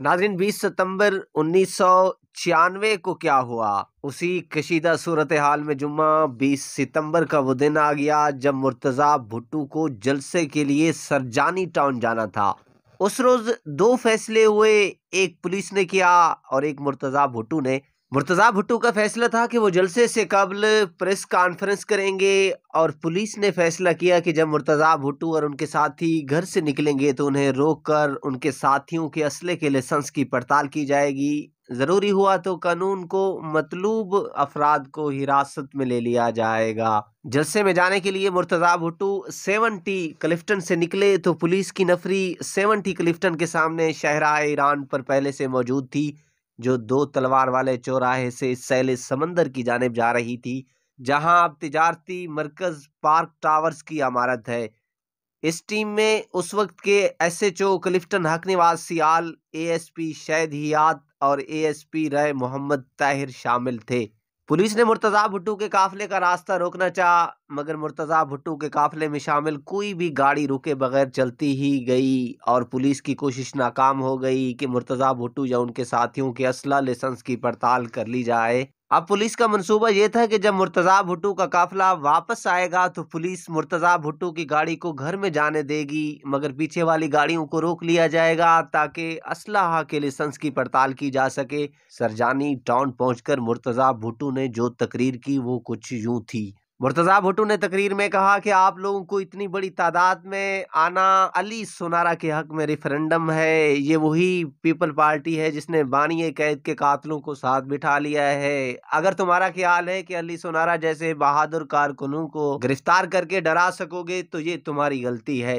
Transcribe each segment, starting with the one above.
नाजरीन 20 सितंबर उन्नीस सौ छियानवे को क्या हुआ उसी कशीदा सूरत हाल में जुम्मा 20 सितंबर का वो दिन आ गया जब मुर्तज़ा भुट्टू को जलसे के लिए सरजानी टाउन जाना था उस रोज़ दो फैसले हुए एक पुलिस ने किया और एक मुर्तज़ा भुट्टू ने मुर्तज़ा भुट्टो का फैसला था कि वो जलसे से कबल प्रेस कॉन्फ्रेंस करेंगे और पुलिस ने फैसला किया कि जब मुर्तज़ा भुट्टो और उनके साथी घर से निकलेंगे तो उन्हें रोक कर उनके साथियों के असले के लाइसेंस की पड़ताल की जाएगी ज़रूरी हुआ तो कानून को मतलूब अफराद को हिरासत में ले लिया जाएगा जलसे में जाने के लिए मुर्तज़ा भुट्टू सेवनटी क्लिफ्टन से निकले तो पुलिस की नफरी सेवनटी क्लिफ्टन के सामने शहरा ईरान पर पहले से मौजूद थी जो दो तलवार वाले चौराहे से सैल समंदर की जानब जा रही थी जहां अब तजारती मरकज़ पार्क टावर्स की इमारत है इस टीम में उस वक्त के एस एच ओ क्लिफ्टन हक सियाल ए एस पी शहद हियात और ए एस पी रय मोहम्मद ताहिर शामिल थे पुलिस ने मुर्तज़ा भुट्टू के काफिले का रास्ता रोकना चाह मगर मुर्तज़ा भुट्टू के काफिले में शामिल कोई भी गाड़ी रुके बगैर चलती ही गई और पुलिस की कोशिश नाकाम हो गई कि मुर्तज़ा भुट्टू या उनके साथियों के असला लाइसेंस की पड़ताल कर ली जाए अब पुलिस का मंसूबा यह था कि जब मुर्तज़ा भुट्टो का काफिला वापस आएगा तो पुलिस मुर्तज़ा भुट्टो की गाड़ी को घर में जाने देगी मगर पीछे वाली गाड़ियों को रोक लिया जाएगा ताकि असलाह के लाइसेंस की पड़ताल की जा सके सरजानी टाउन पहुंचकर मुर्तज़ा भुट्टो ने जो तकरीर की वो कुछ यूं थी मुर्तज़ा भुटू ने तकरीर में कहा कि आप लोगों को इतनी बड़ी तादाद में आना अली सोनारा के हक में रेफरेंडम है ये वही पीपल पार्टी है जिसने बानी कैद के कातलों को साथ बिठा लिया है अगर तुम्हारा ख्याल है कि अली सोनारा जैसे बहादुर कारकुनों को गिरफ्तार करके डरा सकोगे तो ये तुम्हारी गलती है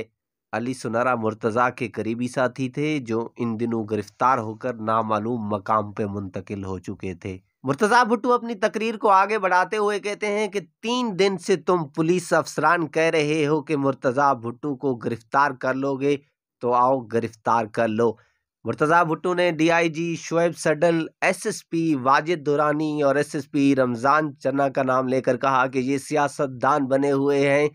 अली सुनारा मुर्तज़ा के करीबी साथी थे जो इन दिनों गिरफ़्तार होकर नामालूम मकाम पर मुंतकिल हो चुके थे मुर्तज़ा भुट्टू अपनी तकरीर को आगे बढ़ाते हुए कहते हैं कि तीन दिन से तुम पुलिस अफसरान कह रहे हो कि मुर्तज़ा भुट्टू को गिरफ्तार कर लोगे तो आओ गिरफ्तार कर लो मुर्तज़ा भुट्टू ने डीआईजी शुएब सडल एसएसपी वाजिद दुरानी और एसएसपी रमज़ान चन्ना का नाम लेकर कहा कि ये सियासतदान बने हुए हैं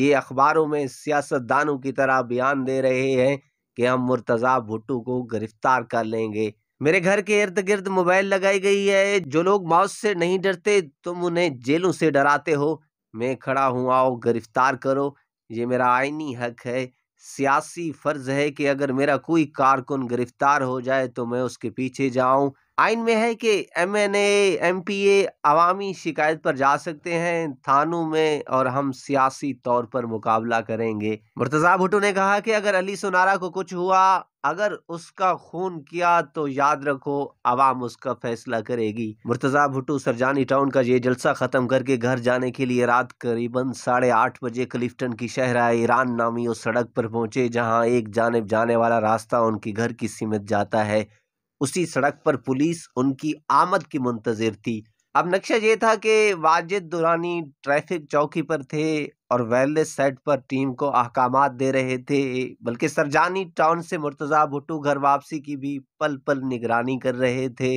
ये अखबारों में सियासतदानों की तरह बयान दे रहे हैं कि हम मुर्तज़ा भुट्टू को गिरफ़्तार कर लेंगे मेरे घर के इर्द गिर्द मोबाइल लगाई गई है जो लोग माउस से नहीं डरते तुम उन्हें जेलों से डराते हो मैं खड़ा हूँ आओ गिरफ्तार करो ये मेरा आइनी हक है सियासी फ़र्ज़ है कि अगर मेरा कोई कारकुन गिरफ्तार हो जाए तो मैं उसके पीछे जाऊँ आइन में है कि M N M P A शिकायत पर जा सकते हैं थानों में और हम सियासी तौर पर मुकाबला करेंगे मुर्तज़ा भुटो ने कहा कि अगर अली सुनारा को कुछ हुआ अगर उसका खून किया तो याद रखो आवाम उसका फैसला करेगी मुर्तज़ा भुटू सरजानी टाउन का ये जलसा ख़त्म करके घर जाने के लिए रात करीबन साढ़े आठ बजे क्लिफ्टन की शहरा ईरान नामी उस सड़क पर पहुंचे जहां एक जानब जाने वाला रास्ता उनके घर की सीमित जाता है उसी सड़क पर पुलिस उनकी आमद की मुंतजर थी अब नक्शा ये था कि वाजिद दुरानी ट्रैफिक चौकी पर थे और वेलनेस सेट पर टीम को अहकाम दे रहे थे बल्कि सरजानी टाउन से मुर्तज़ा भुट्टू घर वापसी की भी पल पल निगरानी कर रहे थे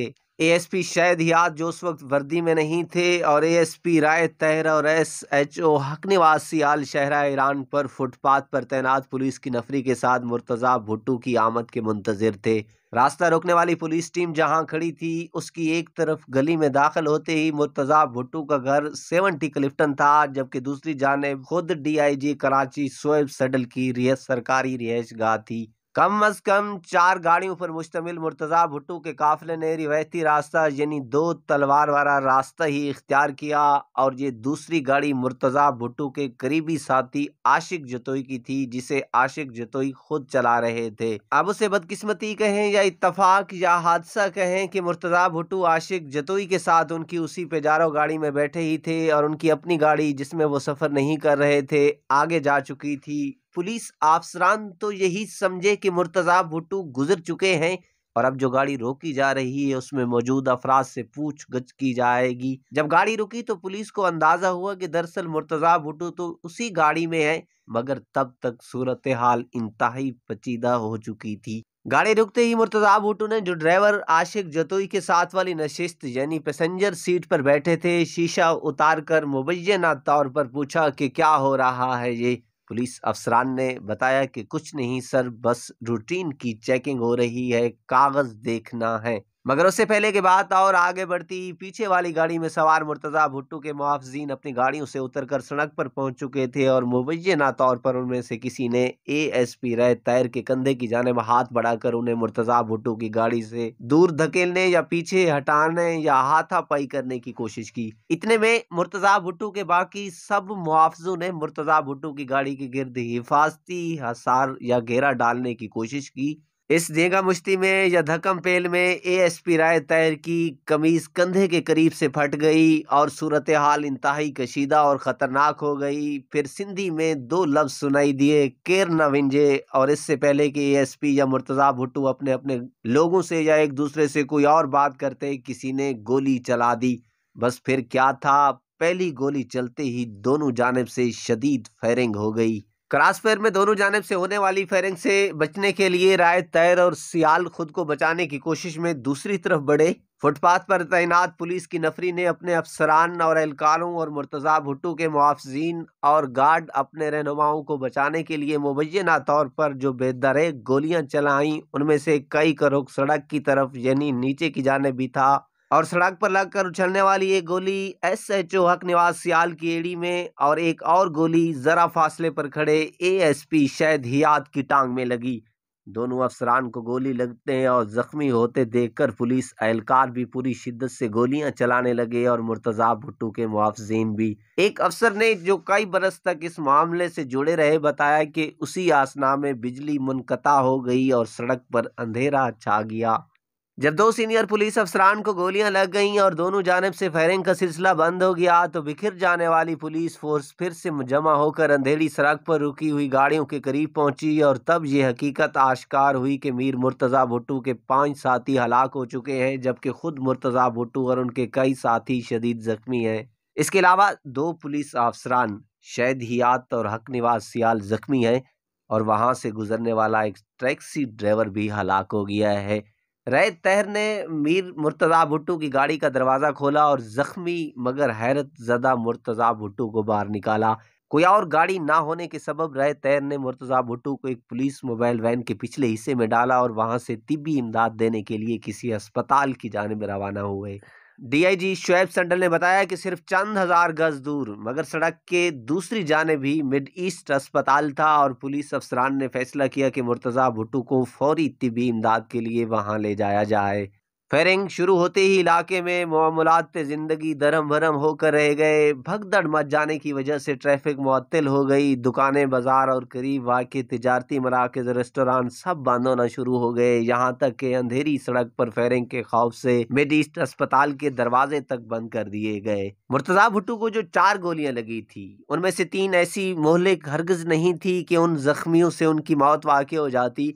एएसपी शायद याद जो उस वक्त वर्दी में नहीं थे और एएसपी राय तहर और एस एच ओ हक निवास सियाल शहरा ईरान पर फुटपाथ पर तैनात पुलिस की नफरी के साथ मुर्तज़ा भुट्टू की आमद के मुंतजर थे रास्ता रोकने वाली पुलिस टीम जहां खड़ी थी उसकी एक तरफ गली में दाखिल होते ही मुर्तजा भुट्टू का घर सेवनटी क्लिफ्टन था जबकि दूसरी जानब खुद डीआईजी कराची सोएब सडल की रिह सरकारी रिहायश गाह थी कम अज कम चार गाड़ियों पर मुश्तमिल मुर्तज़ा भुट्टो के काफिले ने रिवायती रास्ता यानी दो तलवार वाला रास्ता ही इख्तियार किया और ये दूसरी गाड़ी मुर्तज़ा भुट्टो के करीबी साथी आशिक जतोई की थी जिसे आशिक जतोई खुद चला रहे थे अब उसे बदकिस्मती कहें या इतफाक या हादसा कहें कि मुर्तज़ा भुट्टो आशिक जतोई के साथ उनकी उसी पेजारो गाड़ी में बैठे ही थे और उनकी अपनी गाड़ी जिसमें वो सफ़र नहीं कर रहे थे आगे जा चुकी थी पुलिस अफसरान तो यही समझे कि मुर्तज़ा भुट्टू गुजर चुके हैं और अब जो गाड़ी रोकी जा रही है उसमें मौजूद अफराज से पूछ गछ की जाएगी जब गाड़ी रुकी तो पुलिस को अंदाज़ा हुआ कि दरअसल मुर्तज़ा भुट्टू तो उसी गाड़ी में है मगर तब तक सूरत हाल इंतहाई पचीदा हो चुकी थी गाड़ी रुकते ही मुर्तजा भुट्टू ने जो ड्राइवर आशिक जतोई के साथ वाली नशिस्त यानी पैसेंजर सीट पर बैठे थे शीशा उतार कर मुबैना तौर पर पूछा कि क्या हो रहा है ये पुलिस अफसरान ने बताया कि कुछ नहीं सर बस रूटीन की चेकिंग हो रही है कागज़ देखना है मगर उससे पहले की बात और आगे बढ़ती पीछे वाली गाड़ी में सवार मुर्तज़ा भुट्टो के मुआफजीन अपनी गाड़ियों से उतरकर सड़क पर पहुंच चुके थे और मुबैना तौर पर उनमें से किसी ने एएसपी राय तैर के कंधे की जाने में हाथ बढ़ाकर उन्हें मुर्तज़ा भुट्टो की गाड़ी से दूर धकेलने या पीछे हटाने या हाथापाई करने की कोशिश की इतने में मुर्तज़ा भुट्टो के बाकी सब मुआफजों ने मुर्तज़ा भुट्टो की गाड़ी के गिर्द हिफाजती हसार या घेरा डालने की कोशिश की इस जेगा मुश्ती में या धक्म पेल में एएसपी राय तैर की कमीज कंधे के करीब से फट गई और सूरत हाल इंतहाई कशीदा और ख़तरनाक हो गई फिर सिंधी में दो लफ्ज़ सुनाई दिए केर न विंजे और इससे पहले कि एएसपी या मुर्तज़ा भुट्टू अपने अपने लोगों से या एक दूसरे से कोई और बात करते किसी ने गोली चला दी बस फिर क्या था पहली गोली चलते ही दोनों जानब से शदीद फायरिंग हो गई क्रॉसफेयर में दोनों जानब से होने वाली फायरिंग से बचने के लिए राय तैर और सियाल खुद को बचाने की कोशिश में दूसरी तरफ बढ़े फुटपाथ पर तैनात पुलिस की नफरी ने अपने अफसरान और एहलकारों और मुर्तज़ा भुट्टू के मुआफजीन और गार्ड अपने रहनुमाओं को बचाने के लिए मुबैना तौर पर जो बेदरे गोलियां चलाईं उनमें से कई का सड़क की तरफ यानी नीचे की जाने भी था और सड़क पर लगकर उछलने वाली एक गोली एस एच ओ हक निवास सियाल की एड़ी में और एक और गोली ज़रा फासले पर खड़े एएसपी शायद हियात की टांग में लगी दोनों अफसरान को गोली लगते हैं और ज़ख्मी होते देखकर पुलिस एहलकार भी पूरी शिद्दत से गोलियां चलाने लगे और मुर्तज़ा भुट्टू के मुआवजेन भी एक अफसर ने जो कई बरस तक इस मामले से जुड़े रहे बताया कि उसी आसना में बिजली मुनकता हो गई और सड़क पर अंधेरा छा गया जब दो सीनियर पुलिस अफसरान को गोलियां लग गई और दोनों जानब से फायरिंग का सिलसिला बंद हो गया तो बिखिर जाने वाली पुलिस फोर्स फिर से जमा होकर अंधेरी सड़क पर रुकी हुई गाड़ियों के करीब पहुंची और तब ये हकीकत आश्कार हुई कि मीर मुर्तज़ा भुट्टू के पांच साथी हलाक हो चुके हैं जबकि खुद मुर्तज़ा भुट्टू और उनके कई साथी शदीद ज़ख्मी हैं इसके अलावा दो पुलिस अफसरान शहद हियात और हक निवास सियाल ज़ख्मी हैं और वहाँ से गुजरने वाला एक टैक्सी ड्राइवर भी हलाक हो गया है रैत तहर ने मीर मुर्तज़ा भुट्टू की गाड़ी का दरवाज़ा खोला और ज़ख्मी मगर हैरत ज़दा मुर्तज़ा भुट्टू को बाहर निकाला कोई और गाड़ी ना होने के सबब राय तैर ने मुर्तज़ा भुट्टू को एक पुलिस मोबाइल वैन के पिछले हिस्से में डाला और वहाँ से तिबी इमदाद देने के लिए किसी अस्पताल की जानब रवाना हुए डीआईजी शोएब संडल ने बताया कि सिर्फ चंद हजार गज दूर मगर सड़क के दूसरी जाने भी मिड ईस्ट अस्पताल था और पुलिस अफसरान ने फैसला किया कि मुर्तज़ा भुट्टू को फौरी तबी इमदाद के लिए वहां ले जाया जाए फेरिंग शुरू होते ही इलाके में मामूलत ज़िंदगी धरम भरम होकर रह गए भगदड़ मच जाने की वजह से ट्रैफिक मअतल हो गई दुकानें बाज़ार और करीब वाक़ तजारती मराकज़ रेस्टोरान सब बंद होना शुरू हो गए यहाँ तक कि अंधेरी सड़क पर फेरिंग के खौफ से मिड ईस्ट अस्पताल के दरवाजे तक बंद कर दिए गए मुर्तज़ा भुट्टू को जो चार गोलियाँ लगी थी उनमें से तीन ऐसी मोहलिक हरगज़ नहीं थी कि उन ज़ख्मियों से उनकी मौत वाक़ हो जाती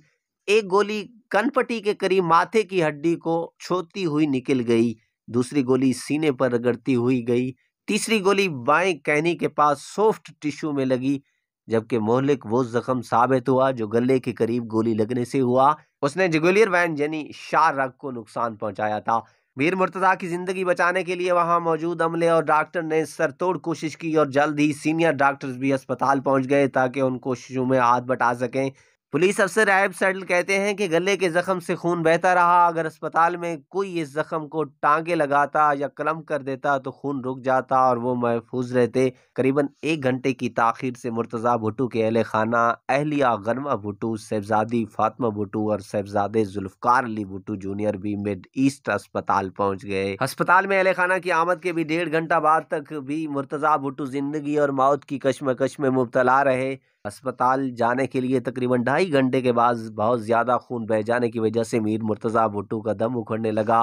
एक गोली कनपटी के करीब माथे की हड्डी को छोती हुई निकल गई दूसरी गोली सीने पर रगड़ती हुई गई तीसरी गोली बाएं कहनी के पास सॉफ्ट टिश्यू में लगी जबकि मोहलिक वो जख्म साबित हुआ जो गले के करीब गोली लगने से हुआ उसने जगुलियर वैन यानी शार रग को नुकसान पहुंचाया था मीर मुर्तज़ा की ज़िंदगी बचाने के लिए वहां मौजूद अमले और डॉक्टर ने सर तोड़ कोशिश की और जल्द ही सीनियर डॉक्टर्स भी अस्पताल पहुंच गए ताकि उन कोशिशों में हाथ बटा सकें पुलिस अफसर आयब सैडल कहते हैं कि गले के जख्म से खून बहता रहा अगर अस्पताल में कोई इस जख्म को टांगे लगाता या कलम कर देता तो खून रुक जाता और वो महफूज रहते करीबन एक घंटे की ताखिर से मुर्तज़ा भुटू के अहल खाना अहलिया गरमा भुटू सैबजादी फातमा भुटू और सहबजादे जुल्फकार अली भुटू जूनियर भी मिड ईस्ट अस्पताल पहुँच गए अस्पताल में अहल खाना की आमद के भी डेढ़ घंटा बाद तक भी मुर्तज़ा भुटू जिंदगी और मौत की कश्मकश में मुबतला रहे अस्पताल जाने के लिए तकरीबन ढाई घंटे के बाद बहुत ज़्यादा खून बह जाने की वजह से मीर मुर्तज़ा भुट्टो का दम उखड़ने लगा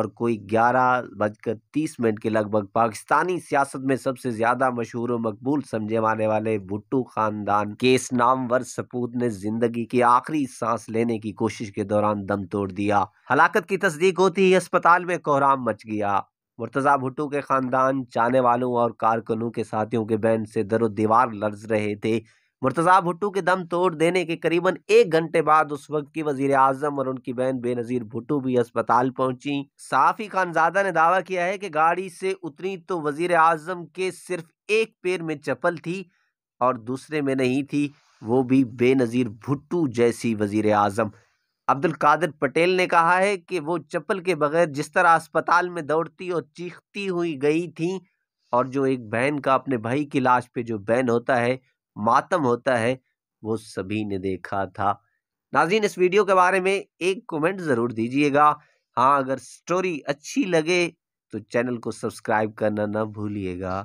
और कोई ग्यारह बजकर तीस मिनट के लगभग पाकिस्तानी सियासत में सबसे ज़्यादा मशहूर और मकबूल समझे जाने वाले भुट्टो ख़ानदान के इस नामवर सपूत ने ज़िंदगी की आखिरी सांस लेने की कोशिश के दौरान दम तोड़ दिया हलाकत की तस्दीक होती ही अस्पताल में कोहराम मच गया मुर्तज़ा भुट्टो के ख़ानदान चाहने वालों और कारकुनों के साथियों के बैन से दर दीवार लर्ज रहे थे मुर्तज़ा भुट्टो के दम तोड़ देने के करीबन एक घंटे बाद उस वक्त की वजीर आजम और उनकी बहन बेनज़ीर भुट्टो भी अस्पताल पहुंची साफी खानजादा ने दावा किया है कि गाड़ी से उतरी तो वजीर आजम के सिर्फ एक पैर में चप्पल थी और दूसरे में नहीं थी वो भी बेनज़ीर भुट्टो जैसी वजीर आजम अब्दुल कादिर पटेल ने कहा है कि वो चप्पल के बगैर जिस तरह अस्पताल में दौड़ती और चीखती हुई गई थी और जो एक बहन का अपने भाई की लाश पे जो बैन होता है मातम होता है वो सभी ने देखा था नाजीन इस वीडियो के बारे में एक कमेंट ज़रूर दीजिएगा हाँ अगर स्टोरी अच्छी लगे तो चैनल को सब्सक्राइब करना ना भूलिएगा